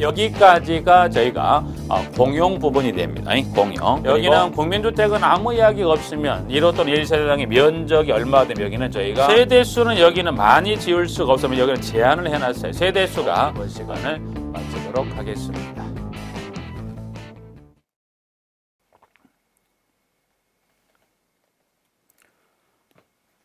여기까지가 저희가 어, 공용 부분이 됩니다. 공용. 여기는 국민주택은 아무 이야기 없으면 1호 또는 1세대당의 면적이 얼마 되면 여기는 저희가 세대수는 여기는 많이 지을 수가 없으면 여기는 제한을 해놨어요. 세대수가 그 시간을 마치도록 하겠습니다.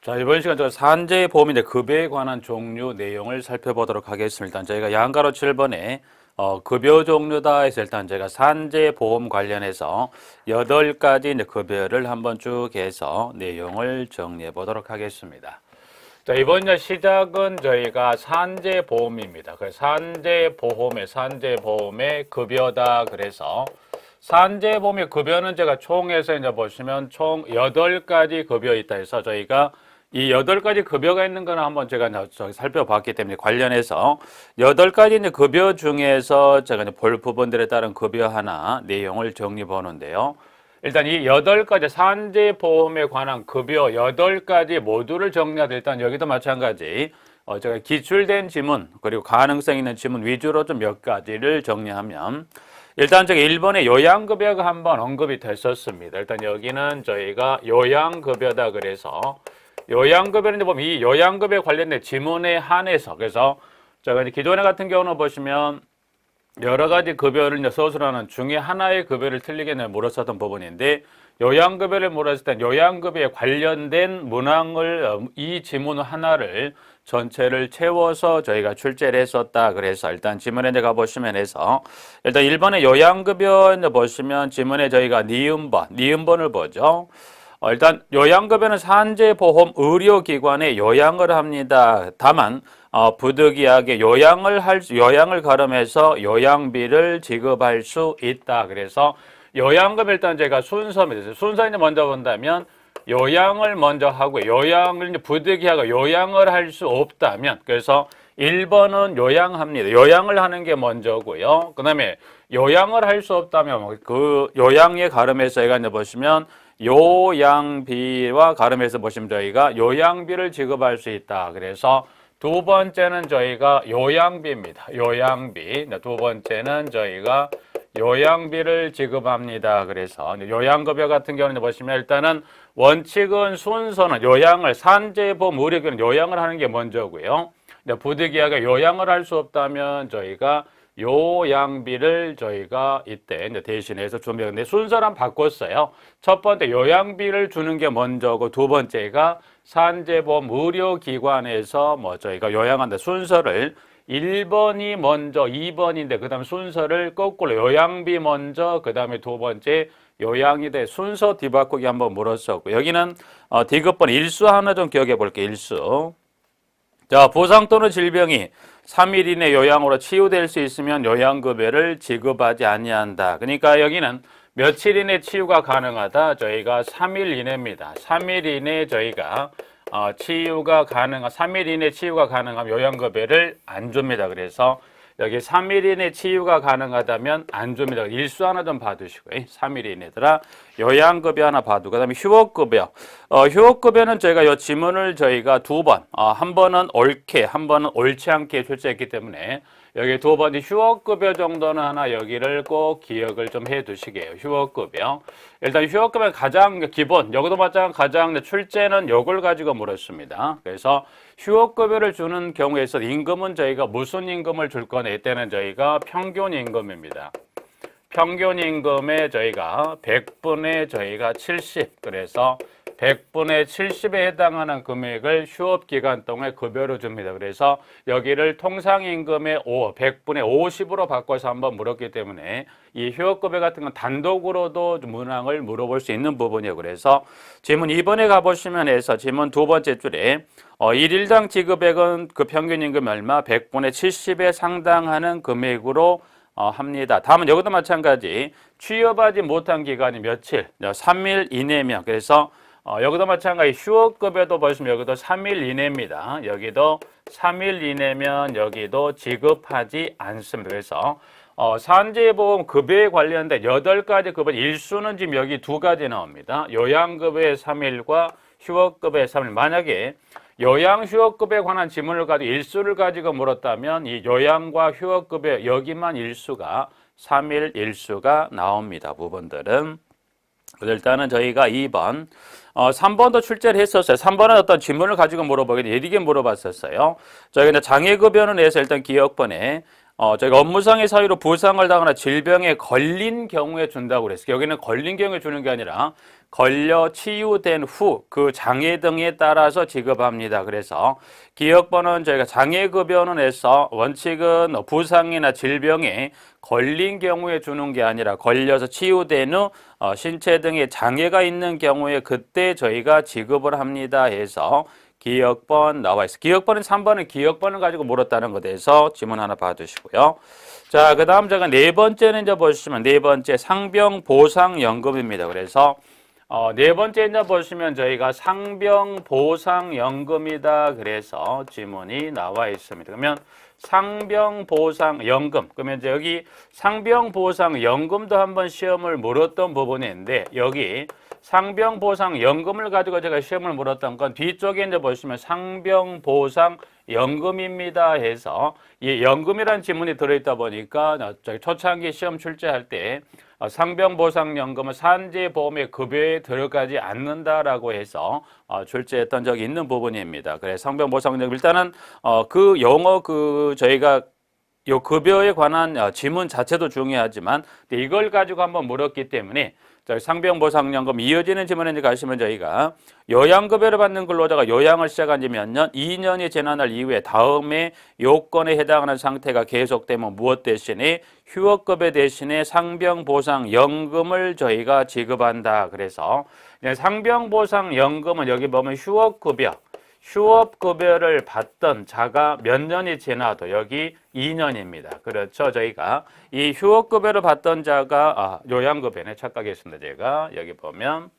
자, 이번 시간 저가 산재 보험인데 급여에 관한 종류 내용을 살펴보도록 하겠습니다. 저희가 양가로 7번에 어, 급여 종류다 해서 일단 제가 산재 보험 관련해서 여 가지 급여를 한번 쭉 해서 내용을 정리해 보도록 하겠습니다. 자, 이번 시작은 저희가 산재 보험입니다. 그 산재 보험의 산재 보험의 급여다 그래서 산재 보험의 급여는 제가 총에서 이제 보시면 총여 가지 급여 있다 해서 저희가 이 여덟 가지 급여가 있는 거는 한번 제가 살펴봤기 때문에 관련해서 여덟 가지 이제 급여 중에서 제가 이제 볼 부분들에 따른 급여 하나 내용을 정리 보는데요. 일단 이 여덟 가지 산재보험에 관한 급여 여덟 가지 모두를 정리하되 일단 여기도 마찬가지 어, 제가 기출된 지문 그리고 가능성 있는 지문 위주로 좀 몇 가지를 정리하면 일단 저기 일본의 요양급여가 한번 언급이 됐었습니다. 일단 여기는 저희가 요양급여다 그래서 요양급여인데 보면 이 요양급에 관련된 지문에 한해서 그래서 제가 이제 기존에 같은 경우는 보시면 여러 가지 급여를 이제 서술하는 중에 하나의 급여를 틀리게 물었었던 부분인데 요양급여를 물었을 때 요양급여에 관련된 문항을 어, 이 지문 하나를 전체를 채워서 저희가 출제를 했었다. 그래서 일단 지문에 이제 가보시면 해서 일단 일번에 요양급여 이제 보시면 지문에 저희가 니은번, 니은번을 보죠. 어, 일단 요양급여는 산재보험 의료기관에 요양을 합니다. 다만 어, 부득이하게 요양을 할 요양을 가름해서 요양비를 지급할 수 있다. 그래서 요양급 일단 제가 순서입니다. 순서 이제 먼저 본다면 요양을 먼저 하고 요양을 부득이하게 요양을 할 수 없다면 그래서 1번은 요양합니다. 요양을 하는 게 먼저고요. 그 다음에 요양을 할 수 없다면 그 요양에 가름해서 얘가 이제 보시면 요양비와 가름에서 보시면 저희가 요양비를 지급할 수 있다. 그래서 두 번째는 저희가 요양비입니다. 요양비. 네, 두 번째는 저희가 요양비를 지급합니다. 그래서 요양급여 같은 경우는 보시면 일단은 원칙은 순서는 요양을 산재보험 의료기는 요양을 하는 게 먼저고요. 부득이하게 요양을 할 수 없다면 저희가 요 양비를 저희가 이때 이제 대신해서 준비했는데 순서는 바꿨어요. 첫 번째 요양비를 주는 게 먼저고 그 두 번째가 산재보험 의료기관에서 뭐 저희가 요양한다 순서를 1번이 먼저 2번인데 그 다음 순서를 거꾸로 요양비 먼저 그 다음에 두 번째 요양이 돼 순서 뒤바꾸기 한번 물었었고 여기는 어, 디귿번 일수 하나 좀 기억해 볼게요. 일수 자, 부상 또는 질병이 3일 이내 요양으로 치유될 수 있으면 요양급여를 지급하지 아니한다. 그러니까 여기는 며칠 이내 치유가 가능하다. 저희가 3일 이내입니다. 3일 이내 저희가 어, 치유가 가능한 3일 이내 치유가 가능하면 요양급여를 안 줍니다. 그래서 여기 3일 이내 치유가 가능하다면 안줍니다 일수 하나 좀 봐두시고 요 3일 이내더라. 요양급여 하나 봐두고 그 다음에 휴업급여. 어, 휴업급여는 저희가 요 지문을 저희가 두 번, 어, 한 번은 옳게, 한 번은 옳지 않게 출제했기 때문에 여기 두 번째 휴업급여 정도는 하나 여기를 꼭 기억을 좀 해 두시게요. 휴업급여. 일단 휴업급여 가장 기본, 여기도 마찬가지 가장 출제는 요걸 가지고 물었습니다. 그래서 휴업급여를 주는 경우에 서 임금은 저희가 무슨 임금을 줄 거냐 이때는 저희가 평균 임금입니다. 평균 임금에 저희가 100분에 저희가 70 그래서 100분의 70에 해당하는 금액을 휴업기간 동안 급여로 줍니다. 그래서 여기를 통상임금의 5, 100분의 50으로 바꿔서 한번 물었기 때문에 이 휴업급여 같은 건 단독으로도 문항을 물어볼 수 있는 부분이에요. 그래서 질문 2번에 가보시면 해서 질문 두 번째 줄에 어, 1일당 지급액은 그 평균 임금 얼마 100분의 70에 상당하는 금액으로 어, 합니다. 다음은 여기도 마찬가지 취업하지 못한 기간이 며칠, 3일 이내면 그래서 어, 여기도 마찬가지 휴업급여도 보시면 여기도 3일 이내입니다. 여기도 3일 이내면 여기도 지급하지 않습니다. 그래서 어, 산재보험 급여에 관련된 8가지 급여 일수는 지금 여기 두 가지 나옵니다. 요양급여의 3일과 휴업급여의 3일 만약에 요양 휴업급에 관한 질문을 가지고 일수를 가지고 물었다면 이 요양과 휴업급에 여기만 일수가 3일 일수가 나옵니다. 부분들은 일단은 저희가 2번 어, 3번도 출제를 했었어요. 3번은 어떤 질문을 가지고 물어보긴 예리게 물어봤었어요. 저희가 이제 장애급여는 해서 일단 기억번에 어, 저희가 업무상의 사유로 부상을 당하거나 질병에 걸린 경우에 준다고 그랬어요. 여기는 걸린 경우에 주는 게 아니라 걸려 치유된 후 그 장애 등에 따라서 지급합니다. 그래서 기억번호는 저희가 장애급여는 해서 원칙은 부상이나 질병에 걸린 경우에 주는 게 아니라 걸려서 치유된 후 어, 신체 등에 장애가 있는 경우에 그때 저희가 지급을 합니다 해서 기억번 나와 있어. 기억번은 3번은 기억번을 가지고 물었다는 것에 대해서 지문 하나 봐두시고요. 자, 그 다음 제가 네 번째는 이제 보시면 네 번째 상병 보상 연금입니다. 그래서 어, 네 번째 이제 보시면 저희가 상병 보상 연금이다. 그래서 지문이 나와 있습니다. 그러면 상병보상연금 그러면 이제 여기 상병보상연금도 한번 시험을 물었던 부분인데 여기 상병보상연금을 가지고 제가 시험을 물었던 건 뒤쪽에 이제 보시면 상병보상연금입니다 해서 이 연금이라는 지문이 들어있다 보니까 어, 저기 초창기 시험 출제할 때 어, 상병보상연금은 산재보험의 급여에 들어가지 않는다라고 해서 어, 출제했던 적이 있는 부분입니다. 그래서 상병보상연금 일단은 그 용어 그 저희가 요 급여에 관한 아, 질문 자체도 중요하지만 이걸 가지고 한번 물었기 때문에 상병보상연금 이어지는 질문에이 가시면 저희가 요양급여를 받는 근로자가 요양을 시작한 지 몇 년, 2년이 지난날 이후에 다음에 요건에 해당하는 상태가 계속되면 무엇 대신에 휴업급여 대신에 상병보상연금을 저희가 지급한다. 그래서 상병보상연금은 여기 보면 휴업급여 휴업급여를 받던 자가 몇 년이 지나도 여기 2년입니다. 그렇죠. 저희가 이 휴업급여를 받던 자가 아, 요양급여네 착각했습니다. 제가 여기 보면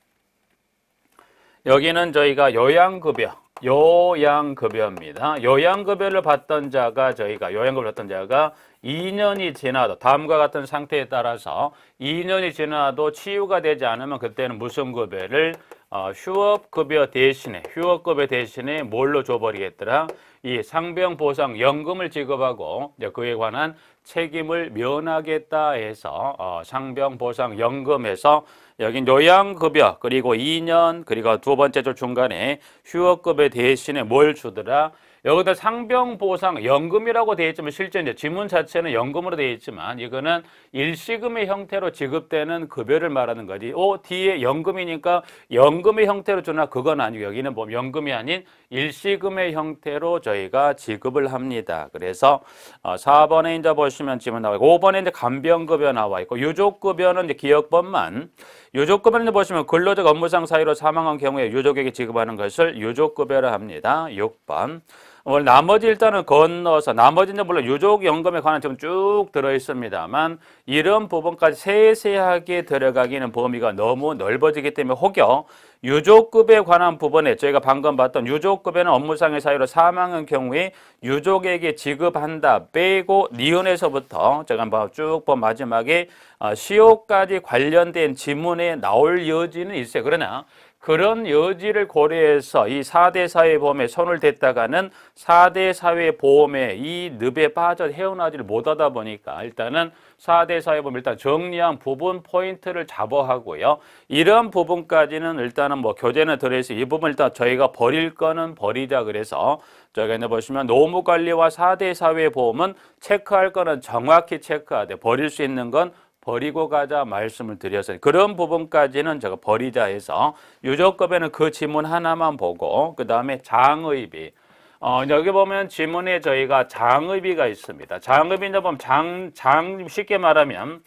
여기는 저희가 요양급여 요양급여입니다. 요양급여를 받던 자가 저희가 요양급여를 받던 자가 2년이 지나도 다음과 같은 상태에 따라서 2년이 지나도 치유가 되지 않으면 그때는 무슨 급여를 어, 휴업급여 대신에 휴업급여 대신에 뭘로 줘버리겠더라 이 상병보상연금을 지급하고 이제 그에 관한 책임을 면하겠다 해서 어, 상병보상연금에서 여긴 요양급여 그리고 2년 그리고 두 번째 줄 중간에 휴업급여 대신에 뭘 주더라 여기다 상병보상 연금이라고 되어 있지만 실제 이제 지문 자체는 연금으로 되어 있지만 이거는 일시금의 형태로 지급되는 급여를 말하는 거지. 오 뒤에 연금이니까 연금의 형태로 주나 그건 아니고 여기는 뭐 연금이 아닌 일시금의 형태로 저희가 지급을 합니다. 그래서 어, 4번에 이제 보시면 지문 나와 있고 5번에 이제 간병급여 나와 있고 유족급여는 이제 기억법만 유족급여는 이제 보시면 근로적 업무상 사유로 사망한 경우에 유족에게 지급하는 것을 유족급여라 합니다. 6번 오늘 뭐 나머지 일단은 건너서 나머지는 물론 유족연금에 관한 점 쭉 들어있습니다만 이런 부분까지 세세하게 들어가기는 범위가 너무 넓어지기 때문에 혹여 유족급에 관한 부분에 저희가 방금 봤던 유족급에는 업무상의 사유로 사망한 경우에 유족에게 지급한다 빼고 니은에서부터 제가 한번 쭉본 마지막에 어, 시효까지 관련된 지문에 나올 여지는 있어요. 그러나 그런 여지를 고려해서 이 4대 사회보험에 손을 댔다가는 4대 사회보험에 이 늪에 빠져 헤어나지를 못하다 보니까 일단은 4대 사회보험 일단 정리한 부분 포인트를 잡아하고요. 이런 부분까지는 일단은 뭐 교재는 들어있어 이 부분 일단 저희가 버릴 거는 버리자 그래서 저기가 이제 보시면 노무관리와 4대 사회보험은 체크할 거는 정확히 체크하되 버릴 수 있는 건 버리고 가자 말씀을 드렸어요. 그런 부분까지는 제가 버리자 해서 유조급에는 그 지문 하나만 보고 그 다음에 장의비 어, 여기 보면 지문에 저희가 장의비가 있습니다. 장의비는 보면 장, 장 쉽게 말하면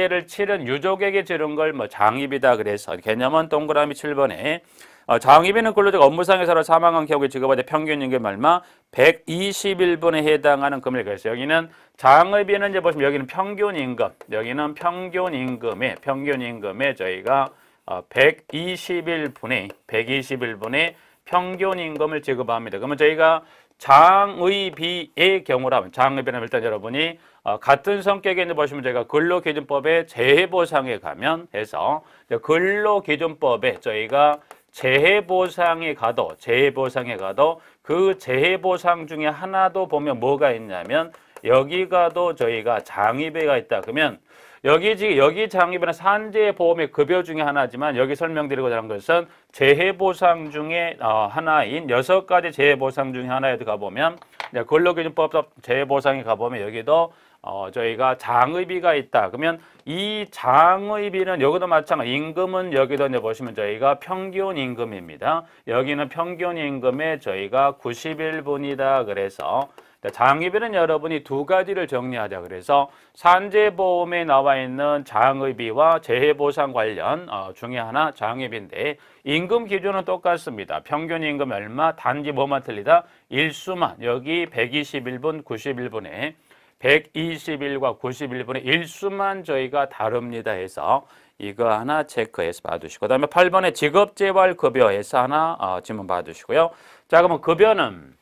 장례를 치른 유족에게 지른 걸 뭐 장입이다 그래서 개념은 동그라미 7번에 장희비는 어, 근로자가 업무상에서 사망한 경우에 지급받을 평균 임금 얼마? 121분에 해당하는 금액 그래요 여기는 장의비는 이제 보시면 여기는 평균 임금, 여기는 평균 임금에 평균 임금에 저희가 121분에 어, 121분에 평균 임금을 지급합니다. 그러면 저희가 장의비의 경우라면 장의비는 일단 여러분이 어, 같은 성격에 있는 보시면 제가 근로기준법의 재해보상에 가면 해서 근로기준법에 저희가 재해보상에 가도 재해보상에 가도 그 재해보상 중에 하나도 보면 뭐가 있냐면 여기 가도 저희가 장의배가 있다 그러면 여기 지금 여기 장의배는 산재보험의 급여 중에 하나지만 여기 설명드리고자 하는 것은 재해보상 중에 어, 하나인 여섯 가지 재해보상 중에 하나에 가보면 근로기준법 재해보상에 가보면 여기도 어, 저희가 장의비가 있다. 그러면 이 장의비는 여기도 마찬가지 임금은 여기도 이제 보시면 저희가 평균 임금입니다. 여기는 평균 임금에 저희가 91분이다. 그래서 장의비는 여러분이 두 가지를 정리하자. 그래서 산재보험에 나와 있는 장의비와 재해보상 관련 어, 중에 하나 장의비인데 임금 기준은 똑같습니다. 평균 임금 얼마, 단지 뭐만 틀리다? 일수만 여기 121분 91분에 121과 91분의 1수만 저희가 다릅니다 해서 이거 하나 체크해서 봐주시고그 다음에 8번에 직업재활급여에서 하나 어, 질문 봐주시고요자 그러면 급여는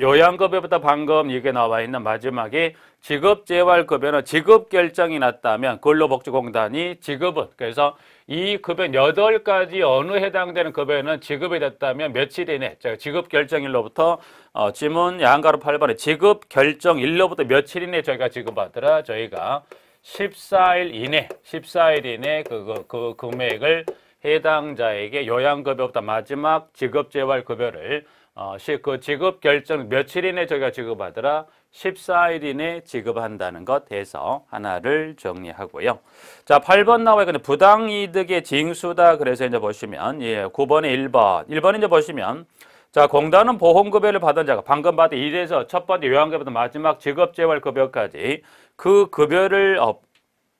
요양급여부터 방금 이게 나와 있는 마지막에 직업재활급여는 직업결정이 났다면 근로복지공단이 직업은 그래서 이 급여 여덟 가지 어느 해당되는 급여는 지급이 됐다면 며칠 이내 제가 지급 결정일로부터 어, 지문 양가로 8번에 지급 결정일로부터 며칠 이내 저희가 지급받더라 저희가 14일 이내 14일 이내 그, 그, 그 금액을 해당자에게 요양급여보다 마지막 지급재활급여를 어, 시, 그 지급 결정 며칠 이내 저희가 지급하더라 14일 이내 지급한다는 것 해서 하나를 정리하고요. 자, 8번 나와요. 근데 부당이득의 징수다. 그래서 이제 보시면, 예, 9번에 1번. 1번 이제 보시면, 자, 공단은 보험급여를 받은 자가 방금 받은 일에서첫 번째 요양급여부터 마지막 직업재활급여까지 그 급여를, 어,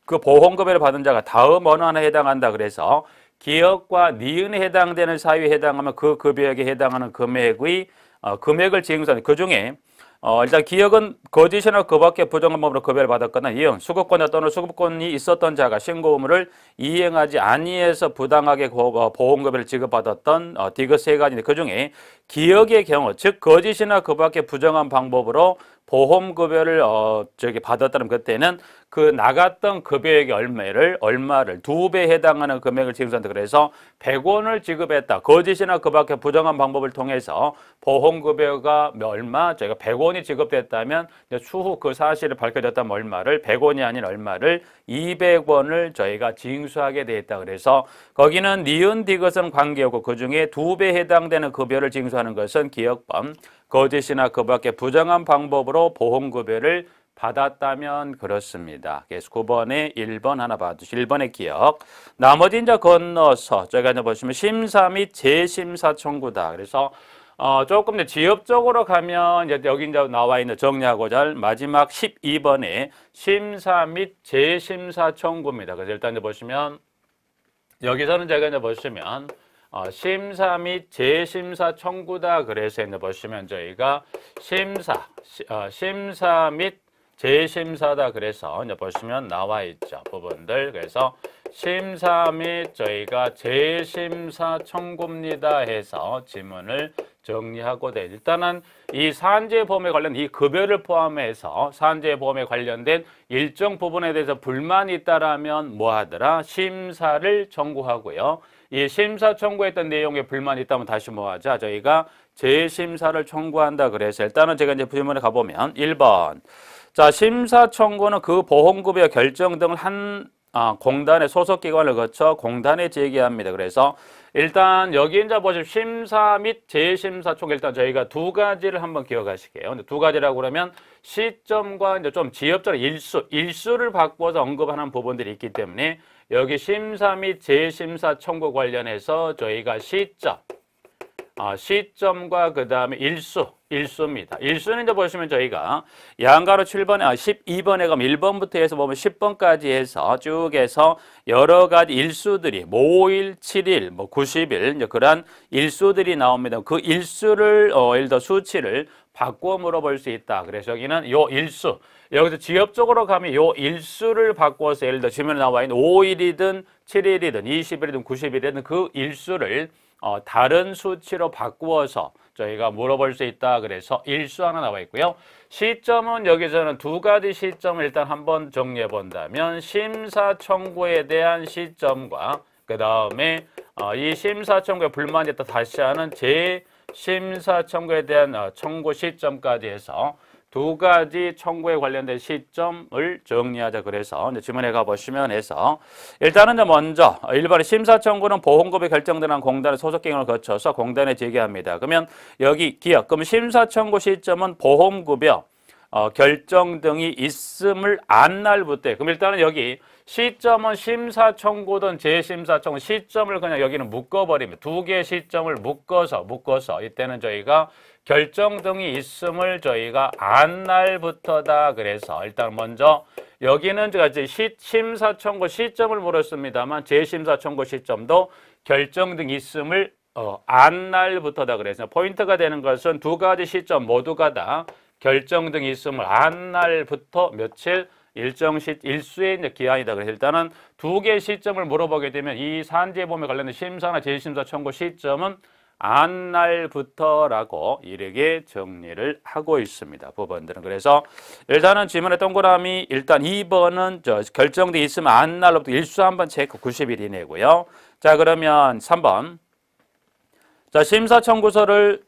그 보험급여를 받은 자가 다음 언어 하나에 해당한다. 그래서 기업과 니은에 해당되는 사유에 해당하면 그 급여액에 해당하는 금액의, 어, 금액을 징수하는 그 중에 어, 일단 기억은 거짓이나 그밖에 부정한 법으로 급여를 받았거나 이용 수급권이나 또는 수급권이 있었던 자가 신고 의무를 이행하지 아니해서 부당하게 어, 보험급여를 지급받았던 어, 디귿 세 가지인데 그중에 기억의 경우 즉 거짓이나 그밖에 부정한 방법으로 보험급여를 어 저기 받았다면 그때는 그 나갔던 급여액 얼마를 얼마를 두 배 해당하는 금액을 지급한다 그래서 100원을 지급했다 거짓이나 그밖에 부정한 방법을 통해서 보험급여가 얼마 저희가 100원이 지급됐다면 추후 그 사실을 밝혀졌다면 얼마를 100원이 아닌 얼마를 200원을 저희가 징수하게 되어 있다 그래서 거기는 니은 디귿은 관계없고 그 중에 두 배 해당되는 급여를 징수하는 것은 기억범 거짓이나 그밖에 부정한 방법으로 보험급여를 받았다면 그렇습니다. 그래서 9번에 1번 하나 봐주시고 1번의 기억. 나머지 이제 건너서 저희가 이제 보시면 심사 및 재심사 청구다. 그래서 어, 조금 더 지엽적으로 가면 이제 여기 이제 나와 있는 정리하고 잘 마지막 12번에 심사 및 재심사 청구입니다. 그래서 일단 이제 보시면 여기서는 제가 이제 보시면 어, 심사 및 재심사 청구다 그래서 있는 보시면 저희가 심사 어, 심사 및 재심사다 그래서 이제 보시면 나와 있죠 부분들 그래서 심사 및 저희가 재심사 청구입니다 해서 지문을 정리하고 돼. 일단은 이 산재보험에 관련 이 급여를 포함해서 산재보험에 관련된 일정 부분에 대해서 불만이 있다라면 뭐 하더라? 심사를 청구하고요. 이 심사 청구했던 내용에 불만이 있다면 다시 뭐 하자. 저희가 재심사를 청구한다 그래서 일단은 제가 이제 부 질문에 가보면 1번. 자, 심사 청구는 그 보험급여 결정 등을 한 아, 공단의 소속 기관을 거쳐 공단에 제기합니다. 그래서 일단 여기 이제 보시면 심사 및 재심사 총 일단 저희가 두 가지를 한번 기억하시게요. 근데 두 가지라고 그러면 시점과 이제 좀지역적 일수, 일수를 바꿔서 언급하는 부분들이 있기 때문에 여기 심사 및 재심사 청구 관련해서 저희가 시점 어, 시점과 그 다음에 일수, 일수입니다. 일수는 이제 보시면 저희가 양가로 7번에, 아, 12번에 가면 1번부터 해서 보면 10번까지 해서 쭉 해서 여러 가지 일수들이 모일 7일, 뭐 90일, 이제 그러한 일수들이 나옵니다. 그 일수를, 어, 예를 들어 수치를 바꿔 물어볼 수 있다. 그래서 여기는 요 일수, 여기서 지역적으로 가면 요 일수를 바꿔서 예를 들어 지면에 나와 있는 5일이든 7일이든 20일이든 90일이든 그 일수를 어, 다른 수치로 바꾸어서 저희가 물어볼 수 있다 그래서 일수 하나 나와 있고요. 시점은 여기서는 두 가지 시점을 일단 한번 정리해 본다면 심사 청구에 대한 시점과 그 다음에 어, 이 심사 청구에 불만이 있다 다시 하는 재심사 청구에 대한 어, 청구 시점까지 해서 두 가지 청구에 관련된 시점을 정리하자 그래서 이제 지문에 가보시면 해서 일단은 먼저 일반의 심사 청구는 보험금이 결정되는 공단의 소속 경영을 거쳐서 공단에 제기합니다. 그러면 여기 기억 그럼 심사 청구 시점은 보험급여 어, 결정 등이 있음을 안 날부터 그럼 일단은 여기 시점은 심사청구든 재심사청구 시점을 그냥 여기는 묶어버리면 두 개의 시점을 묶어서 묶어서 이때는 저희가 결정 등이 있음을 저희가 안 날부터다 그래서 일단 먼저 여기는 제가 이제 시, 심사청구 시점을 물었습니다만 재심사청구 시점도 결정 등이 있음을 어, 안 날부터다 그래서 포인트가 되는 것은 두 가지 시점 모두가 다 결정 등이 있음을 안 날부터 며칠 일정 시 일수의 이제 기한이다. 그래서 일단은 두개 시점을 물어보게 되면 이 산재보험에 관련된 심사나 재심사 청구 시점은 안 날부터라고 이렇게 정리를 하고 있습니다. 법원들은 그래서 일단은 지문의 동그라미 일단 2번은 저 결정돼 있으면 안 날로부터 일수 한번 체크 90일 이내고요. 자 그러면 3번 자 심사 청구서를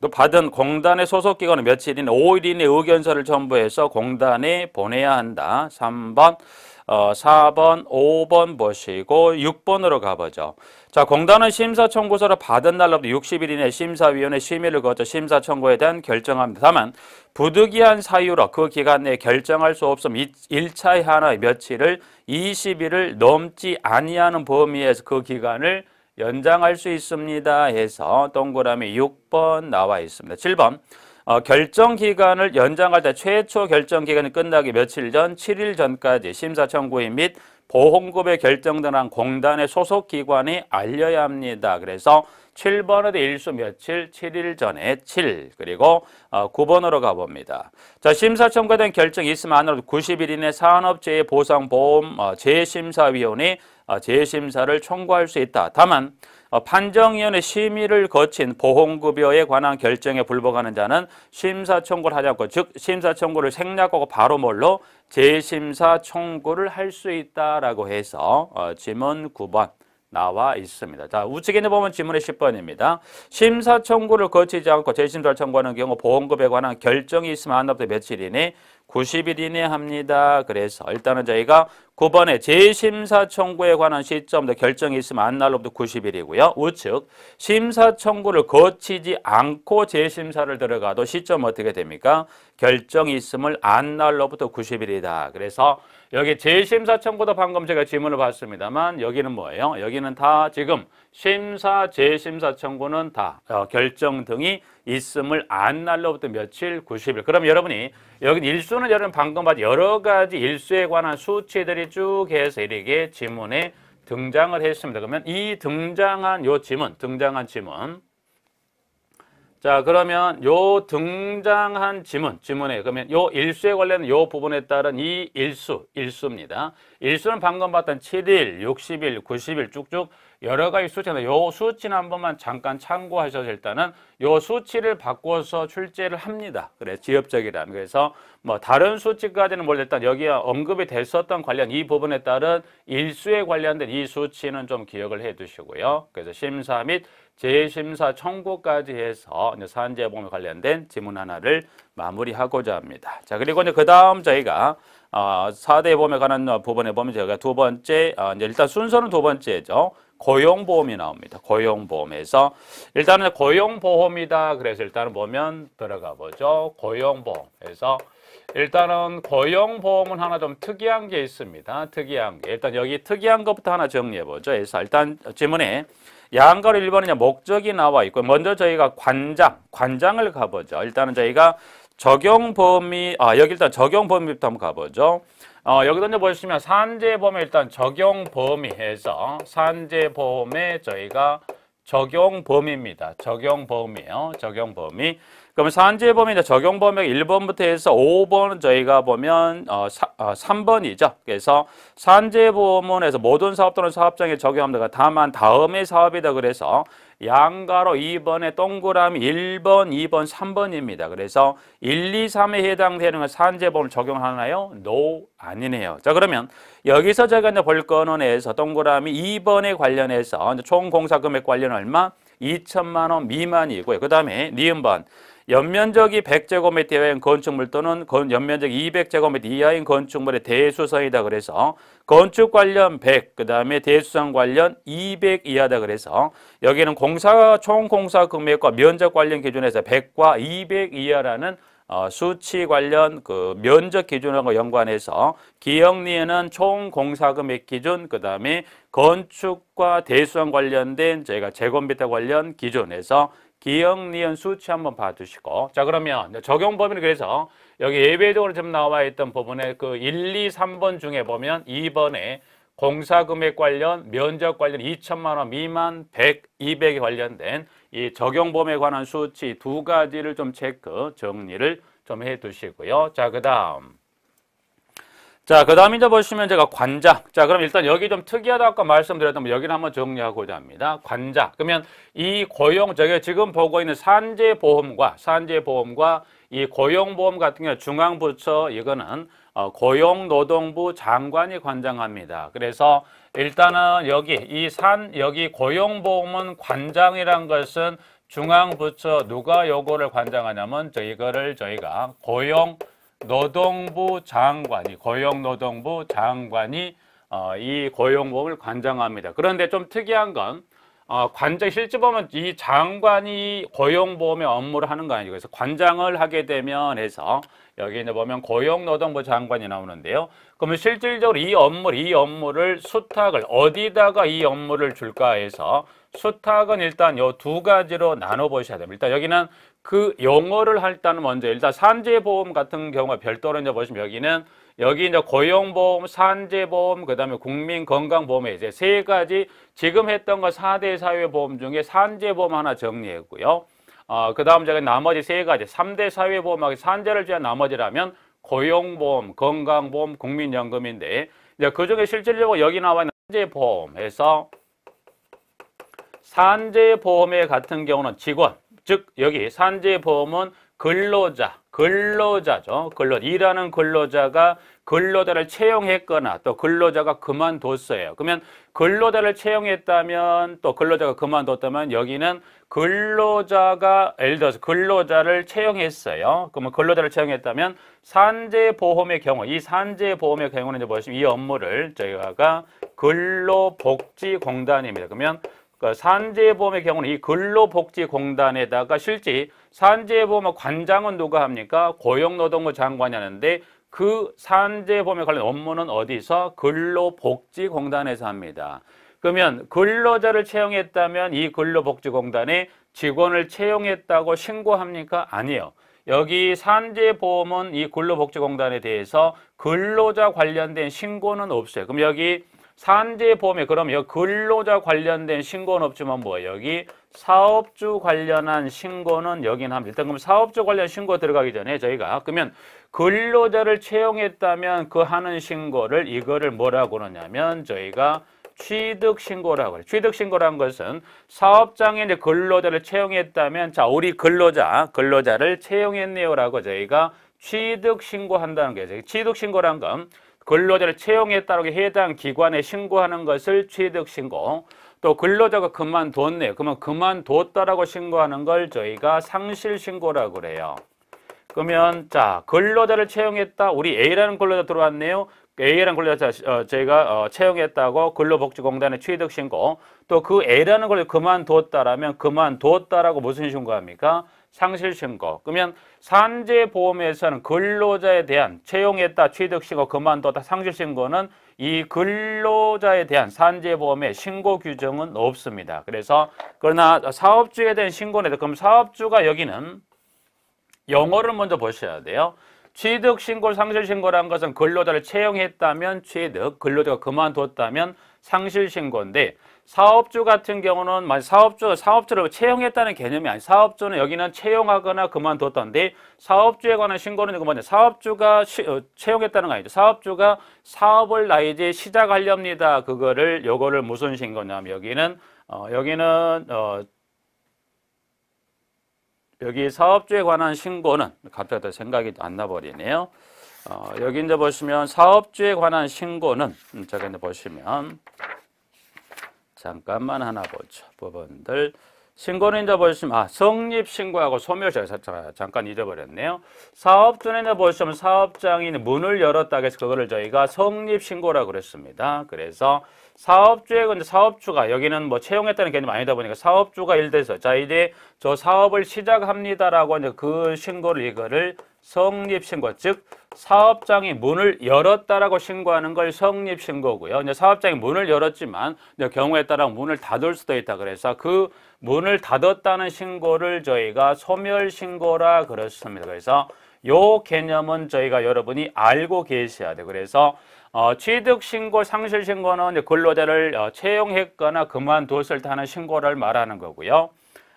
또 받은 공단의 소속 기관은 며칠인 5일 이내 의견서를 첨부해서 공단에 보내야 한다. 3번, 어, 4번, 5번 보시고 6번으로 가보죠. 자, 공단은 심사 청구서를 받은 날로부터 60일 이내 심사위원회 심의를 거쳐 심사 청구에 대한 결정합니다. 다만 부득이한 사유로 그 기간 내에 결정할 수 없음 1차의 하나의 며칠을 20일을 넘지 아니하는 범위에서 그 기간을 연장할 수 있습니다 해서 동그라미 6번 나와 있습니다. 7번 어, 결정기간을 연장할 때 최초 결정기간이 끝나기 며칠 전 7일 전까지 심사청구인 및 보험급의 결정등한 공단의 소속기관이 알려야 합니다. 그래서 7번으로 일수 며칠 7일 전에 7 그리고 9번으로 어, 가봅니다. 자 심사 청구된 결정이 있으면 안으로 90일 이내 산업재해 보상보험 어, 재심사위원회 어, 재심사를 청구할 수 있다. 다만 판정위원회 심의를 거친 보험급여에 관한 결정에 불복하는 자는 심사 청구를 하지 않고 즉 심사 청구를 생략하고 바로 뭘로 재심사 청구를 할 수 있다라고 해서 지문 9번 나와 있습니다. 자, 우측에 있는 보면 지문의 10번입니다. 심사 청구를 거치지 않고 재심사를 청구하는 경우 보험급에 관한 결정이 있으면 안날부터 며칠 이내 90일 이내 합니다. 그래서 일단은 저희가 9번에 재심사 청구에 관한 시점도 결정이 있으면 안날로부터 90일이고요. 우측 심사 청구를 거치지 않고 재심사를 들어가도 시점 어떻게 됩니까? 결정이 있음을 안날로부터 90일이다. 그래서 여기 재심사청구도 방금 제가 질문을 받습니다만 여기는 뭐예요? 여기는 다 지금 심사, 재심사 청구는 다 어, 결정 등이 있음을 안 날로부터 며칠 90일. 그럼 여러분이 여기 일수는 여러분 방금 봤 여러 가지 일수에 관한 수치들이 쭉 해서 이렇게 지문에 등장을 했습니다. 그러면 이 등장한 요 지문, 등장한 지문 자 그러면 요 등장한 지문 지문에 그러면 요 일수에 관련요 부분에 따른 이 일수 일수입니다 일수는 방금 봤던 7일 60일 90일 쭉쭉 여러 가지 수치인요 수치는 한 번만 잠깐 참고하셔서 일단은 요 수치를 바꿔서 출제를 합니다 그래 지엽적이라면 그래서 뭐 다른 수치까지는 몰라 일단 여기 에 언급이 됐었던 관련 이 부분에 따른 일수에 관련된 이 수치는 좀 기억을 해 두시고요 그래서 심사 및 재심사 청구까지 해서 이제 산재보험에 관련된 지문 하나를 마무리하고자 합니다. 자 그리고 이제 그 다음 저희가 어, 4대 보험에 관한 부분에 보면 저희가 두 번째 어, 이제 일단 순서는 두 번째죠. 고용보험이 나옵니다. 고용보험에서 일단은 고용보험이다. 그래서 일단은 보면 들어가 보죠. 고용보험에서 일단은 고용보험은 하나 좀 특이한 게 있습니다. 특이한 게 일단 여기 특이한 것부터 하나 정리해 보죠. 그래서 일단 질문에 양가로 1번은요. 목적이 나와 있고 먼저 저희가 관장, 관장을 가보죠. 일단은 저희가 적용 범위, 아 여기 일단 적용 범위부터 한번 가보죠. 어, 여기 이제 보시면 산재보험에 일단 적용 범위 해서 산재보험에 저희가 적용 범위입니다. 적용 범위요. 적용 범위. 그러면 산재 범위는 적용 범위가 1번부터 해서 5번 저희가 보면 어, 사, 어 3번이죠. 그래서 산재 보험원에서 모든 사업 또는 사업장에 적용합니다. 다만 다음의 사업이다 그래서 양가로 2번에 동그라미 1번, 2번, 3번입니다. 그래서 1, 2, 3에 해당되는 산재보험을 적용하나요? No, 아니네요. 자, 그러면 여기서 제가 이제 볼 거는 에서 동그라미 2번에 관련해서 총 공사 금액 관련 얼마? 2천만 원 미만이고요. 그 다음에 니은번 연면적이 100제곱미터 이하인 건축물 또는 연면적 200제곱미터 이하인 건축물의 대수성이다 그래서 건축 관련 100, 그 다음에 대수성 관련 200 이하다 그래서 여기는 공사 총 공사 금액과 면적 관련 기준에서 100과 200 이하라는 어, 수치 관련 그 면적 기준하고 연관해서 기영리에는 총 공사금액 기준 그 다음에 건축과 대수원 관련된 저희가 제곱미터 관련 기준에서 기억, 니은, 수치 한번 봐주시고 자 그러면 적용 범위를 그래서 여기 예외적으로 지금 나와 있던 부분에 그 1, 2, 3번 중에 보면 2번에 공사금액 관련, 면적 관련 2천만 원 미만 100, 200에 관련된 이 적용 범위에 관한 수치 두 가지를 좀 체크, 정리를 좀 해두시고요. 자, 그 다음 자, 그 다음 이제 보시면 제가 관작. 자, 그럼 일단 여기 좀 특이하다 아까 말씀드렸던 뭐 여기를 한번 정리하고자 합니다. 관작. 그러면 이 고용, 저게 지금 보고 있는 산재보험과 산재보험과 이 고용보험 같은 경우 중앙부처 이거는 어, 고용노동부 장관이 관장합니다. 그래서 일단은 여기 이 산 여기 고용보험은 관장이란 것은 중앙부처 누가 요거를 관장하냐면 저이거를 저희가 고용 노동부 장관이 고용노동부 장관이 어, 이고용보험을 관장합니다. 그런데 좀 특이한 건 어, 관장 실제 보면 이 장관이 고용보험의 업무를 하는 거 아니고 그래서 관장을 하게 되면 해서 여기 이제 보면 고용노동부 장관이 나오는데요. 그러면 실질적으로 이 업무 이 업무를 수탁을 어디다가 이 업무를 줄까 해서 수탁은 일단 요 두 가지로 나눠 보셔야 됩니다. 일단 여기는 그 영어를 할 때는 먼저 일단 산재보험 같은 경우가 별도로 이제 보시면 여기는 여기 이제 고용보험, 산재보험, 그다음에 국민건강보험에 이제 세 가지 지금 했던 거사대 사회보험 중에 산재보험 하나 정리했고요. 어, 그다음 제가 나머지 세 가지 삼대 사회보험하고 산재를 제한 나머지라면 고용보험, 건강보험, 국민연금인데 이제 그중에 실질적으로 여기 나와 있는 산재보험에서 산재보험에 같은 경우는 직원, 즉 여기 산재보험은 근로자, 근로자죠. 근로 일하는 근로자가 근로자를 채용했거나 또 근로자가 그만뒀어요. 그러면 근로자를 채용했다면 또 근로자가 그만뒀다면 여기는 근로자가 예를 들어서 근로자를 채용했어요. 그러면 근로자를 채용했다면 산재보험의 경우 이 산재보험의 경우는 이제 보시면 이 업무를 저희가 근로복지공단입니다. 그러면 그니까 산재보험의 경우는 이 근로복지공단에다가 실제 산재보험 의 관장은 누가 합니까? 고용노동부 장관이 하는데 그 산재보험에 관련 업무는 어디서? 근로복지공단에서 합니다. 그러면 근로자를 채용했다면 이 근로복지공단에 직원을 채용했다고 신고합니까? 아니요. 여기 산재보험은 이 근로복지공단에 대해서 근로자 관련된 신고는 없어요. 그럼 여기 산재보험에 그러면 근로자 관련된 신고는 없지만 뭐예요? 여기 사업주 관련한 신고는 여긴 합니다. 일단 그럼 사업주 관련 신고 들어가기 전에 저희가 그러면 근로자를 채용했다면 그 하는 신고를 이거를 뭐라고 그러냐면 저희가 취득 신고라고 해요. 취득 신고란 것은 사업장에 이제 근로자를 채용했다면 자 우리 근로자 근로자를 채용했네요라고 저희가 취득 신고한다는 게예요 취득 신고란 건 근로자를 채용에 따르 해당 기관에 신고하는 것을 취득 신고 또 근로자가 그만뒀네요. 그러면 그만뒀다라고 신고하는 걸 저희가 상실 신고라고 그래요. 그러면 자 근로자를 채용했다. 우리 A라는 근로자 들어왔네요. A라는 근로자 어, 저희가 어, 채용했다고 근로복지공단에 취득 신고 또 그 A라는 걸 그만뒀다라면 그만뒀다라고 무슨 신고합니까? 상실 신고. 그러면 산재 보험에서는 근로자에 대한 채용했다, 취득신고 그만뒀다 상실 신고는 이 근로자에 대한 산재 보험의 신고 규정은 없습니다. 그래서 그러나 사업주에 대한 신고는 그럼 사업주가 여기는 영어를 먼저 보셔야 돼요. 취득 신고, 상실 신고란 것은 근로자를 채용했다면 취득, 근로자가 그만뒀다면 상실 신고인데 사업주 같은 경우는 만약 사업주 사업주를 채용했다는 개념이 아니 사업주는 여기는 채용하거나 그만뒀던데 사업주에 관한 신고는 이거 뭐냐 사업주가 시, 어, 채용했다는 거 아니죠 사업주가 사업을 나 이제 시작하렵니다 그거를 요거를 무슨 신고냐면 여기는 어, 여기는 어, 여기 사업주에 관한 신고는 갑자기 생각이 안 나버리네요. 어, 여기 이제 보시면 사업주에 관한 신고는 음, 저기 이제 보시면 잠깐만 하나 보죠. 법원들 신고는 자보시면아 성립 신고하고 소멸 제가 잠깐 잊어버렸네요. 사업주는 자보시면 사업장이 문을 열었다 그서 그거를 저희가 성립 신고라고 그랬습니다. 그래서 사업주의 근데 사업주가 여기는 뭐 채용했다는 개념 아니다 보니까 사업주가 일대서 자 이제 저 사업을 시작합니다라고 이제 그 신고를 이거를 성립 신고 즉 사업장이 문을 열었다라고 신고하는 걸 성립 신고고요. 이제 사업장이 문을 열었지만 이제 경우에 따라 문을 닫을 수도 있다 그래서 그 문을 닫았다는 신고를 저희가 소멸 신고라 그렇습니다. 그래서 요 개념은 저희가 여러분이 알고 계셔야 돼요. 그래서 어, 취득신고, 상실신고는 근로자를 어, 채용했거나 그만뒀을때 하는 신고를 말하는 거고요.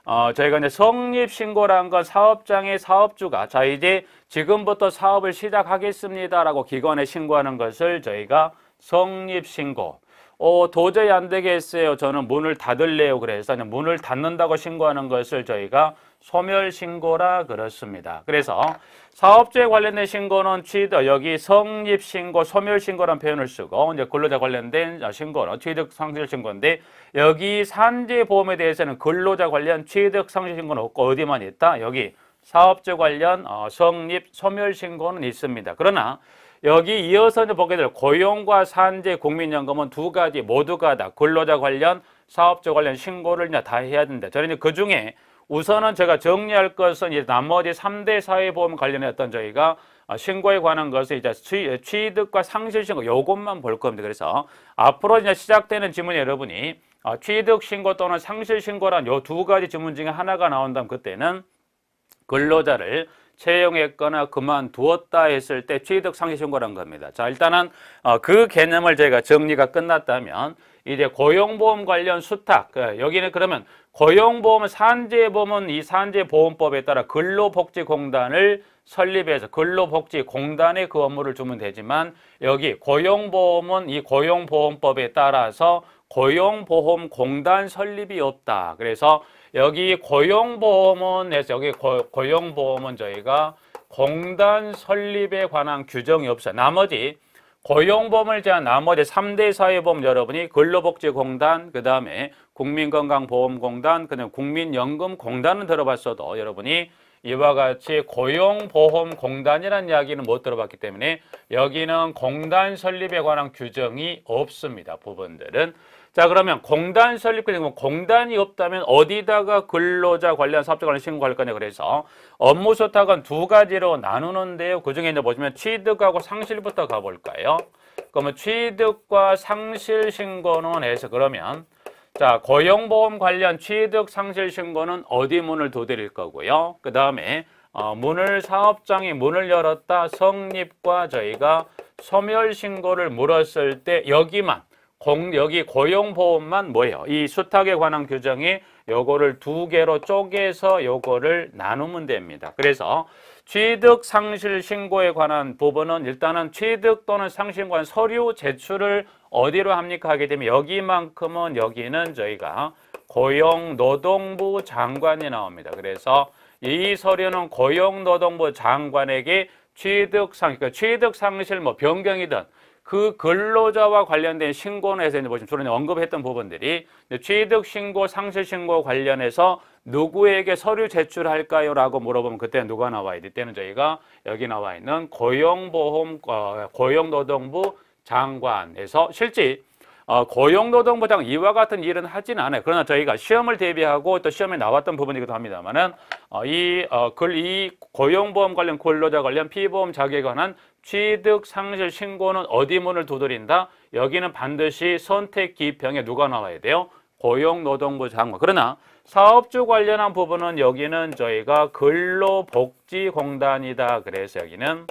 어, 저희가 이제 성립신고란 건 사업장의 사업주가 자 이제 지금부터 사업을 시작하겠습니다라고 기관에 신고하는 것을 저희가 성립신고 어, 도저히 안 되겠어요. 저는 문을 닫을래요. 그래서 문을 닫는다고 신고하는 것을 저희가 소멸신고라 그렇습니다. 그래서 사업주에 관련된 신고는 취득, 여기 성립신고, 소멸신고란 표현을 쓰고 이제 근로자 관련된 신고는 취득상실신고인데 여기 산재보험에 대해서는 근로자 관련 취득상실신고는 없고 어디만 있다? 여기 사업주 관련 어, 성립, 소멸신고는 있습니다. 그러나 여기 이어서 이제 보게 될 고용과 산재 국민연금은 두 가지 모두가 다 근로자 관련 사업자 관련 신고를 다 해야 된다. 저는 그 중에 우선은 제가 정리할 것은 이제 나머지 삼대 사회보험 관련했던 저희가 아, 신고에 관한 것을 이제 취득과 취 상실 신고 요것만 볼 겁니다. 그래서 앞으로 이제 시작되는 지문 여러분이 아, 취득 신고 또는 상실 신고란 요 두 가지 지문 중에 하나가 나온다면 그때는 근로자를 채용했거나 그만두었다 했을 때 취득상실신고란 겁니다. 자 일단은 어, 그 개념을 제가 정리가 끝났다면 이제 고용보험 관련 수탁 그 여기는 그러면 고용보험 산재보험은 이 산재보험법에 따라 근로복지공단을 설립해서 근로복지공단에 그 업무를 주면 되지만 여기 고용보험은 이 고용보험법에 따라서 고용보험공단 설립이 없다. 그래서 여기 고용보험원에서 여기 고, 고용보험은 저희가 공단 설립에 관한 규정이 없어요. 나머지 고용보험을 제한 나머지 삼대 사회보험 여러분이 근로복지공단, 그 다음에 국민건강보험공단, 그다음 에 국민연금공단은 들어봤어도 여러분이 이와 같이 고용보험공단이라는 이야기는 못 들어봤기 때문에 여기는 공단 설립에 관한 규정이 없습니다. 부분들은. 자 그러면 공단 설립된 공단이 없다면 어디다가 근로자 관련 사업자 관련 신고 할 거냐 그래서 업무 소탁은 두 가지로 나누는데요. 그중에 이제 보시면 취득하고 상실부터 가볼까요? 그러면 취득과 상실 신고는 해서 그러면 자 고용보험 관련 취득 상실 신고는 어디 문을 두드릴 거고요. 그 다음에 어, 문을 사업장이 문을 열었다 성립과 저희가 소멸 신고를 물었을 때 여기만 공, 여기 고용보험만 뭐예요? 이 수탁에 관한 규정이 요거를 두 개로 쪼개서 요거를 나누면 됩니다. 그래서 취득 상실 신고에 관한 부분은 일단은 취득 또는 상실 관 서류 제출을 어디로 합니까 하게 되면 여기만큼은 여기는 저희가 고용노동부 장관이 나옵니다. 그래서 이 서류는 고용노동부 장관에게 취득상, 그러니까 취득상실 뭐 변경이든 그 근로자와 관련된 신고에서 이제 보시면 뭐 저는 언급했던 부분들이 취득 신고, 상실 신고 관련해서 누구에게 서류 제출할까요라고 물어보면 그때 누가 나와야 돼? 때는 저희가 여기 나와 있는 고용보험 어, 고용노동부 장관에서 실제 어, 고용노동부장 이와 같은 일은 하진 않아요. 그러나 저희가 시험을 대비하고 또 시험에 나왔던 부분이기도 합니다만은 어, 이, 어, 글, 이 고용보험 관련 근로자 관련 피보험 자격에 관한 취득 상실 신고는 어디 문을 두드린다? 여기는 반드시 선택 기입형에 누가 나와야 돼요? 고용노동부 장관. 그러나 사업주 관련한 부분은 여기는 저희가 근로복지공단이다. 그래서 여기는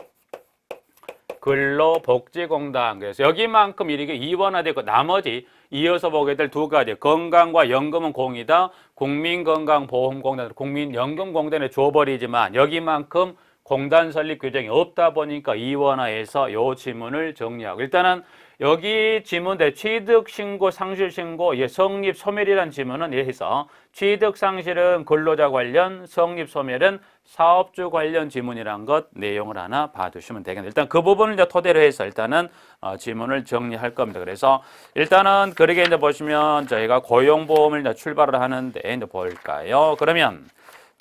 근로복지공단. 그래서 여기만큼 이게 이원화되고 나머지 이어서 보게 될 두 가지 건강과 연금은 공이다. 국민건강보험공단, 국민연금공단에 줘버리지만 여기만큼 공단 설립 규정이 없다 보니까 이원화해서 요 지문을 정리하고 일단은 여기 지문 대 취득 신고 상실 신고 예 성립 소멸이란 지문은 예해서 취득 상실은 근로자 관련 성립 소멸은 사업주 관련 지문이란 것 내용을 하나 봐두시면 되겠네요. 일단 그 부분을 이제 토대로 해서 일단은 어, 지문을 정리할 겁니다. 그래서 일단은 그러게 이제 보시면 저희가 고용보험을 이제 출발을 하는데 이제 볼까요? 그러면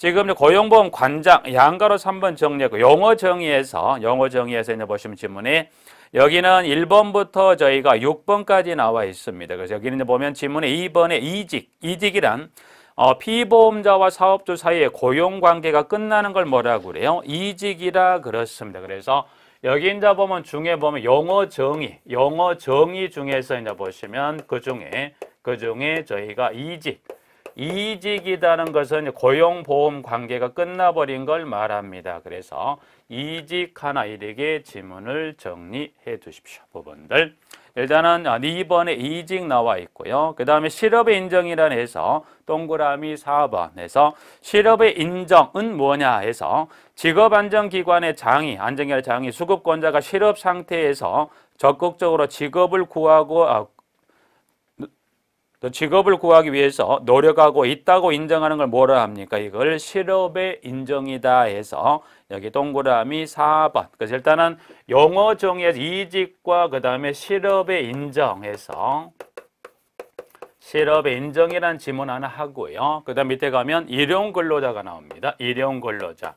지금 고용보험 관장 양가로 3번 정리하고 용어 정의에서 영어 정의에서 이제 보시면 지문이 여기는 1번부터 저희가 6번까지 나와 있습니다. 그래서 여기는 이제 보면 지문에 2번에 이직, 이직이란 어, 피보험자와 사업주 사이의 고용관계가 끝나는 걸 뭐라고 그래요? 이직이라 그렇습니다. 그래서 여기 이제 보면 중에 보면 영어 정의, 영어 정의 중에서 이제 보시면 그 중에 그 중에 저희가 이직 이직이라는 것은 고용보험 관계가 끝나버린 걸 말합니다. 그래서 이직 하나 이렇게 지문을 정리해 두십시오. 부분들. 일단은 2번에 아, 이직 나와 있고요. 그 다음에 실업의 인정이라는 해서 동그라미 4번 에서 실업의 인정은 뭐냐 해서 직업안정기관의 장이, 안정결 장이 수급권자가 실업 상태에서 적극적으로 직업을 구하고 아, 또 직업을 구하기 위해서 노력하고 있다고 인정하는 걸 뭐라 합니까? 이걸 실업의 인정이다 해서 여기 동그라미 4번. 그래서 일단은 용어 정의에서 이직과 그 다음에 실업의 인정에서 실업의 인정이라는 지문 하나 하고요. 그 다음 밑에 가면 일용 근로자가 나옵니다. 일용 근로자.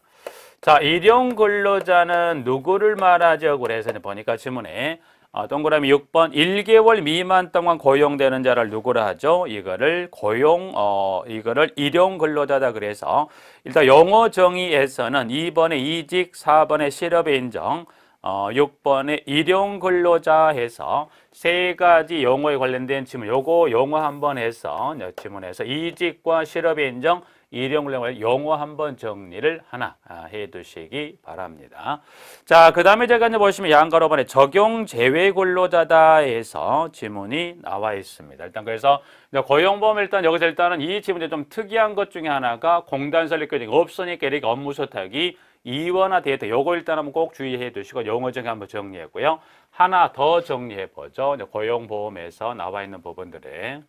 자, 일용 근로자는 누구를 말하죠? 그래서 보니까 지문에 아, 동그라미 6번 1개월 미만 동안 고용되는 자를 누구라 하죠? 이거를 고용 어 이거를 일용 근로자다 그래서 일단 영어 정의에서는 2번의 이직, 4번의 실업의 인정, 어 6번의 일용 근로자 해서 세 가지 용어에 관련된 질문 요거 용어 한 번 해서 네, 질문해서 이직과 실업의 인정 일용 훈련을 영어 한 번 정리를 하나 아, 해 두시기 바랍니다. 자, 그 다음에 제가 이제 보시면 양가로 번에 적용 제외 근로자다 에서 지문이 나와 있습니다. 일단 그래서 고용보험 일단 여기서 일단은 이지문에좀 특이한 것 중에 하나가 공단 설립 규정이 없으니까 이렇게 업무 소탁이 이원화 데이터 요거 일단 한번 꼭 주의해 두시고 용어 정의 한번 정리했고요. 하나 더 정리해 보죠. 고용보험에서 나와 있는 부분들에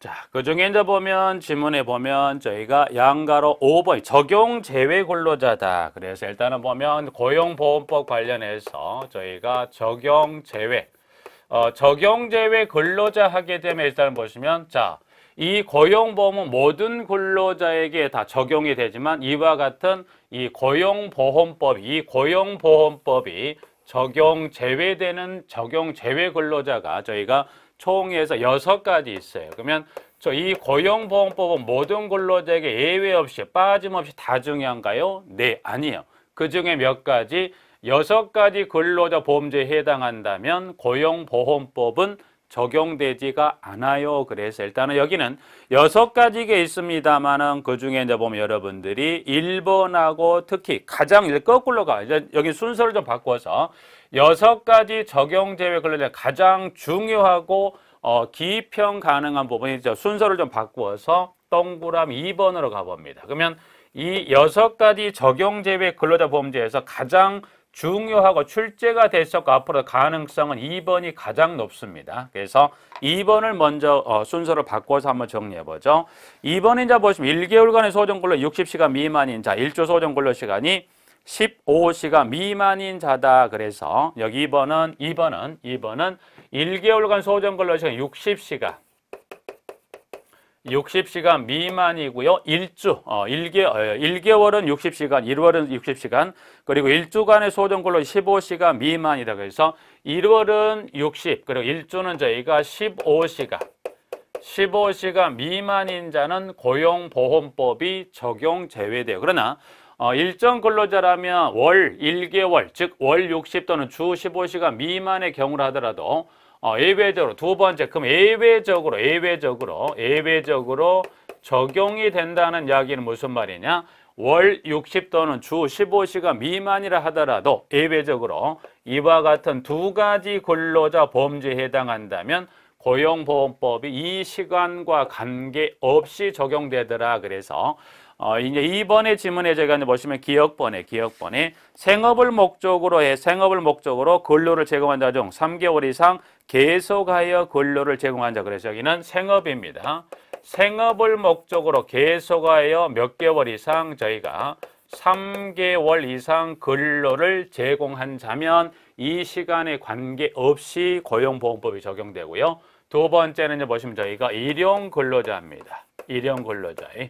자, 그 중에 이제 보면 지문에 보면 저희가 양가로 5번 적용 제외 근로자다. 그래서 일단은 보면 고용보험법 관련해서 저희가 적용 제외 어, 적용 제외 근로자 하게 되면 일단 보시면 자, 이 고용보험은 모든 근로자에게 다 적용이 되지만 이와 같은 이 고용보험법, 이 고용보험법이 적용 제외되는 적용 제외 근로자가 저희가 총에서 여섯 가지 있어요. 그러면 저 이 고용보험법은 모든 근로자에게 예외 없이 빠짐없이 다 중요한가요? 네, 아니에요. 그 중에 몇 가지 여섯 가지 근로자 보험제에 해당한다면 고용보험법은 적용되지가 않아요. 그래서 일단은 여기는 여섯 가지게 있습니다만은 그 중에 이제 보면 여러분들이 일번하고 특히 가장 이 거꾸로 가. 이제 여기 순서를 좀 바꿔서 여섯 가지 적용 제외 근로자 가장 중요하고 어, 기평 가능한 부분이죠. 순서를 좀 바꾸어서 동그라미 2번으로 가봅니다. 그러면 이 여섯 가지 적용 제외 근로자 보험제에서 가장 중요하고 출제가 됐었고 앞으로 가능성은 2번이 가장 높습니다. 그래서 2번을 먼저 어, 순서를 바꿔서 한번 정리해보죠. 2번인 자 보시면 1개월간의 소정근로 60시간 미만인 자 1조 소정근로 시간이 15시간 미만인 자다. 그래서 여기 2번은 2번은 2번은 1개월간 소정 근로 시간 60시간 60시간 미만이고요. 1주, 어, 1개, 1개월은 어, 60시간, 1월은 60시간, 그리고 1주간의 소정 근로 15시간 미만이다. 그래서 1월은 60, 그리고 1주는 저희가 15시간, 15시간 미만인 자는 고용보험법이 적용 제외돼요. 그러나 어, 일정 근로자라면 월 1개월, 즉 월 60 또는 주 15시간 미만의 경우를 하더라도 어, 예외적으로 두 번째 그럼 예외적으로 예외적으로 예외적으로 적용이 된다는 이야기는 무슨 말이냐? 월 60 또는 주 15시간 미만이라 하더라도 예외적으로 이와 같은 두 가지 근로자 범죄에 해당한다면 고용보험법이 이 시간과 관계없이 적용되더라. 그래서 어, 이제 2번의 지문에 제가 보시면 기역번에 기역번에 생업을 목적으로 해 생업을 목적으로 근로를 제공한 자 중 3개월 이상 계속하여 근로를 제공한 자 그래서 여기는 생업입니다. 생업을 목적으로 계속하여 몇 개월 이상 저희가 3개월 이상 근로를 제공한 자면 이 시간에 관계없이 고용보험법이 적용되고요. 두 번째는 이제 보시면 저희가 일용 근로자입니다. 일용 근로자의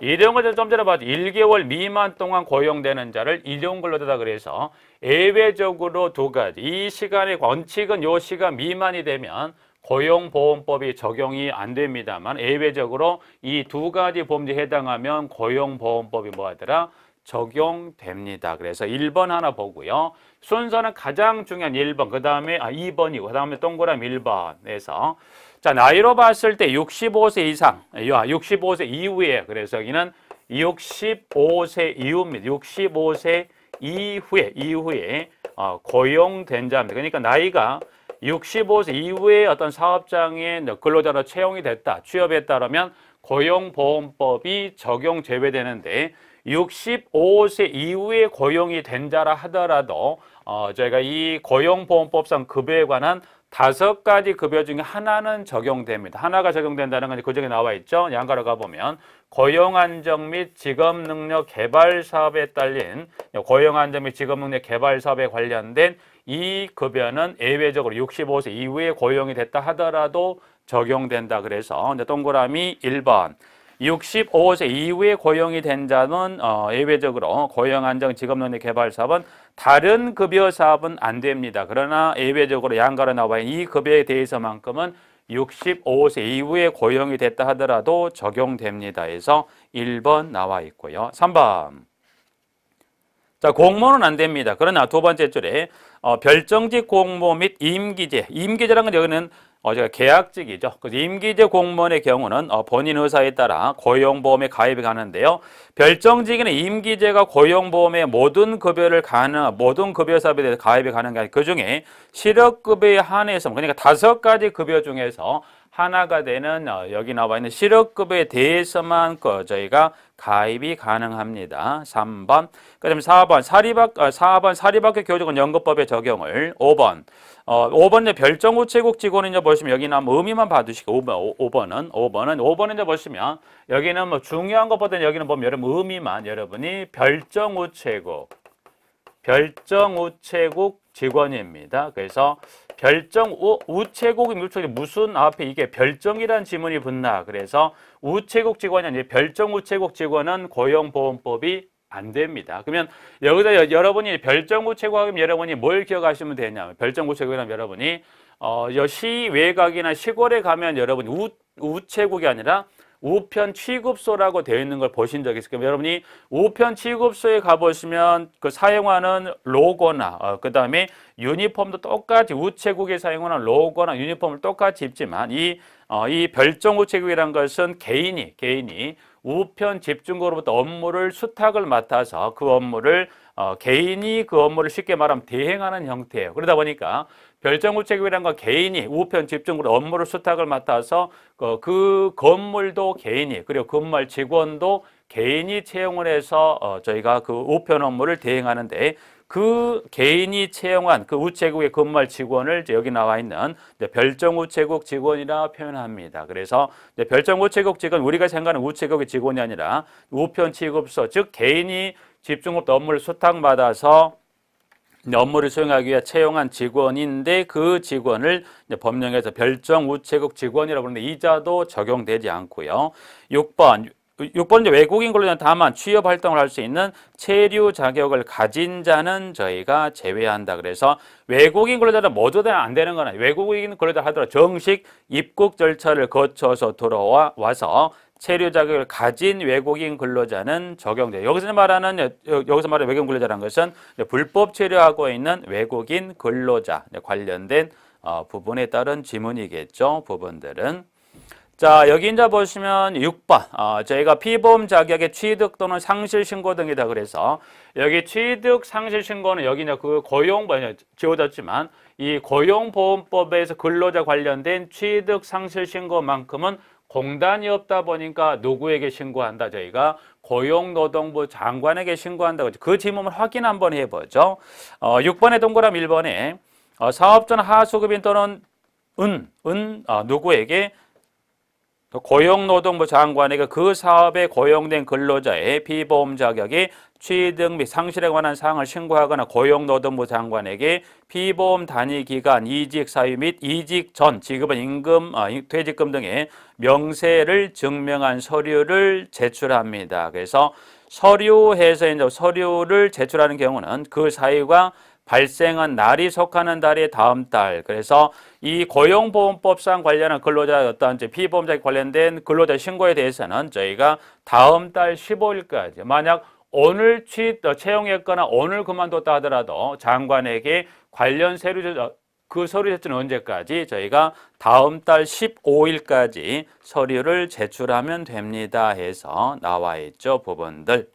일용을 좀 전에 봤죠. 1개월 미만 동안 고용되는 자를 일용 근로자다 그래서 예외적으로 두 가지. 이 시간의 원칙은 요 시간 미만이 되면 고용보험법이 적용이 안 됩니다만 예외적으로 이 두 가지 범죄에 해당하면 고용보험법이 뭐하더라? 적용됩니다. 그래서 1번 하나 보고요. 순서는 가장 중요한 1번, 그 다음에 아, 2번이고, 그 다음에 동그라미 1번에서 자 나이로 봤을 때 65세 이상, 65세 아, 이후에 그래서 여기는 65세 이후입니다. 65세 이후에 이후에 어, 고용된 자입니다. 그러니까 나이가 65세 이후에 어떤 사업장에 근로자로 채용이 됐다, 취업했다라면 고용보험법이 적용 제외되는데 65세 이후에 고용이 된다라 하더라도 어, 저희가 이 고용보험법상 급여에 관한 다섯 가지 급여 중에 하나는 적용됩니다. 하나가 적용된다는 건 그중에 나와 있죠. 양가로 가보면 고용안정 및 직업능력 개발 사업에 딸린 고용안정 및 직업능력 개발 사업에 관련된 이 급여는 예외적으로 65세 이후에 고용이 됐다 하더라도 적용된다 그래서 이제 동그라미 1번 65세 이후에 고용이 된 자는 어, 예외적으로 고용안정 직업논리 개발 사업은 다른 급여 사업은 안 됩니다. 그러나 예외적으로 양가로 나와 있는 이 급여에 대해서만큼은 65세 이후에 고용이 됐다 하더라도 적용됩니다. 해서 1번 나와 있고요. 3번. 자, 공무원은 안 됩니다. 그러나 두 번째 줄에 어, 별정직 공모 및 임기제. 임기제라는 건 여기는 어, 제가 계약직이죠. 그래서 임기제 공무원의 경우는 어, 본인 의사에 따라 고용보험에 가입이 가는데요. 별정직에는 임기제가 고용보험의 모든 급여를 가는 모든 급여 사업에 대해서 가입이 가는 게 아니라 그 중에 실업급여에 한해서 그러니까 다섯 가지 급여 중에서 하나가 되는 어, 여기 나와 있는 실업급여에 대해서만 그 저희가 가입이 가능합니다. 3번. 그다음 4번 사립학 4번 어, 사립학교 교직원 연금법의 적용을 5번. 어 5번 에 별정 우체국 직원은 이제 보시면 여기는 아뭐 의미만 봐두시고 5번 5번은 5번은 5번은 이제 보시면 여기는 뭐 중요한 것보다는 여기는 보면 뭐 여러분 의미만 여러분이 별정 우체국 별정 우체국 직원입니다. 그래서 별정 우, 우체국이 물총이 무슨 앞에 아, 이게 별정이라는 지문이 붙나 그래서 우체국 직원이 아니라 별정 우체국 직원은 고용보험법이 안 됩니다. 그러면 여기서 여러분이 별정 우체국 하면 여러분이 뭘 기억하시면 되냐면 별정 우체국이라면 여러분이 어, 시 외곽이나 시골에 가면 여러분이 우, 우체국이 아니라 우편 취급소라고 되어 있는 걸 보신 적이 있을 겁니다. 여러분이 우편 취급소에 가보시면 그 사용하는 로고나 어, 그 다음에 유니폼도 똑같이 우체국에 사용하는 로고나 유니폼을 똑같이 입지만 이 어, 이 별정우 체격이는 것은 개인이 개인이 우편 집중고로부터 업무를 수탁을 맡아서 그 업무를 어, 개인이 그 업무를 쉽게 말하면 대행하는 형태예요. 그러다 보니까 별정우체국이라는건 개인이 우편 집중으로 업무를 수탁을 맡아서 그, 그 건물도 개인이 그리고 건물 직원도 개인이 채용을 해서 어, 저희가 그 우편 업무를 대행하는데 그 개인이 채용한 그우체국의근무 직원을 여기 나와 있는 별정 우체국 직원이라 표현합니다. 그래서 별정 우체국 직원 우리가 생각하는 우체국의 직원이 아니라 우편 취급소 즉 개인이 집중업 업무를 수탁받아서 업무를 수행하기 위해 채용한 직원인데 그 직원을 법령에서 별정 우체국 직원이라고 부르는데 이자도 적용되지 않고요. 6번 6번 그 이 외국인 근로자 는 다만 취업 활동을 할 수 있는 체류 자격을 가진 자는 저희가 제외한다. 그래서 외국인 근로자는 모두 다안 되는 거나 외국인 근로자 하더라도 정식 입국 절차를 거쳐서 돌아와서 체류 자격을 가진 외국인 근로자는 적용돼. 여기서 말하는 여기서 말하는 외국인 근로자란 것은 불법 체류하고 있는 외국인 근로자 관련된 어, 부분에 따른 지문이겠죠. 부분들은 자 여기 인자 보시면 6번 어, 아, 저희가 피보험 자격의 취득 또는 상실 신고 등이다 그래서 여기 취득 상실 신고는 여기 이제 그 고용 지워졌지만 이 고용보험법에서 근로자 관련된 취득 상실 신고만큼은 공단이 없다 보니까 누구에게 신고한다 저희가 고용노동부 장관에게 신고한다고 그 지문을 확인 한번 해보죠 어, 6번에 동그라미 1번에 어, 사업전 하수급인 또는 은, 은 어, 누구에게 고용노동부 장관에게 그 사업에 고용된 근로자의 피보험 자격이 취득 및 상실에 관한 사항을 신고하거나 고용노동부 장관에게 피보험 단위 기간, 이직 사유 및 이직 전 지급은 임금, 아, 퇴직금 등의 명세를 증명한 서류를 제출합니다. 그래서 서류해서 이제 서류를 제출하는 경우는 그 사유가 발생한 날이 속하는 달이 다음 달. 그래서 이 고용보험법상 관련한 근로자 어떤 이제 피보험자에 관련된 근로자 신고에 대해서는 저희가 다음 달 15일까지 만약 오늘 취 어, 채용했거나 오늘 그만뒀다 하더라도 장관에게 관련 세류 어, 그 서류 제출은 언제까지 저희가 다음 달 15일까지 서류를 제출하면 됩니다 해서 나와 있죠 부분들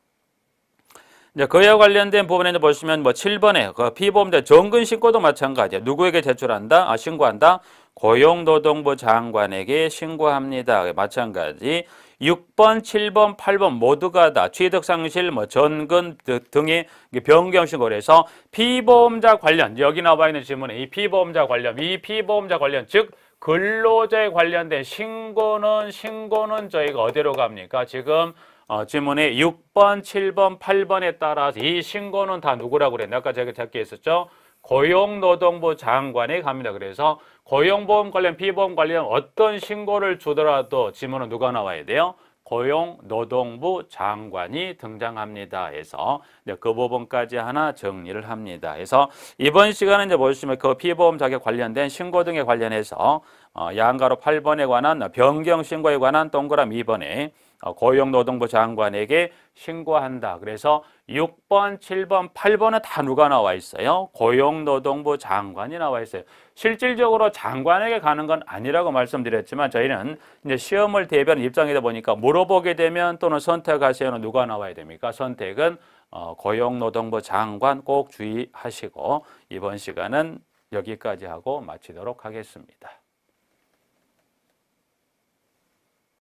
이제 그에 관련된 부분에 보시면 뭐 7번에 그 피보험자 정근 신고도 마찬가지예 누구에게 제출한다? 아, 신고한다. 고용노동부 장관에게 신고합니다. 마찬가지. 6번, 7번, 8번 모두가 다 취득상실, 뭐 전근 등의 변경신고를 해서 피보험자 관련, 여기 나와 있는 질문에 이 피보험자 관련, 이 피보험자 관련, 즉 근로자에 관련된 신고는, 신고는 저희가 어디로 갑니까? 지금 어, 지문에 6번, 7번, 8번에 따라 서이 신고는 다 누구라고 그랬나? 아까 제가 작기 했었죠. 고용노동부 장관이 갑니다. 그래서 고용보험 관련, 피보험 관련 어떤 신고를 주더라도 지문은 누가 나와야 돼요? 고용노동부 장관이 등장합니다. 해서 그 부분까지 하나 정리를 합니다. 해서 이번 시간에 이제 보시면 뭐 그 피보험 자격 관련된 신고 등에 관련해서 어, 양가로 8번에 관한 변경 신고에 관한 동그라미 2번에 어, 고용 노동부 장관에게 신고한다. 그래서 6번, 7번, 8번은 다 누가 나와 있어요? 고용노동부 장관이 나와 있어요. 실질적으로 장관에게 가는 건 아니라고 말씀드렸지만 저희는 이제 시험을 대변 입장이다 보니까 물어보게 되면 또는 선택하세요는 누가 나와야 됩니까? 선택은 어, 고용노동부 장관 꼭 주의하시고 이번 시간은 여기까지 하고 마치도록 하겠습니다.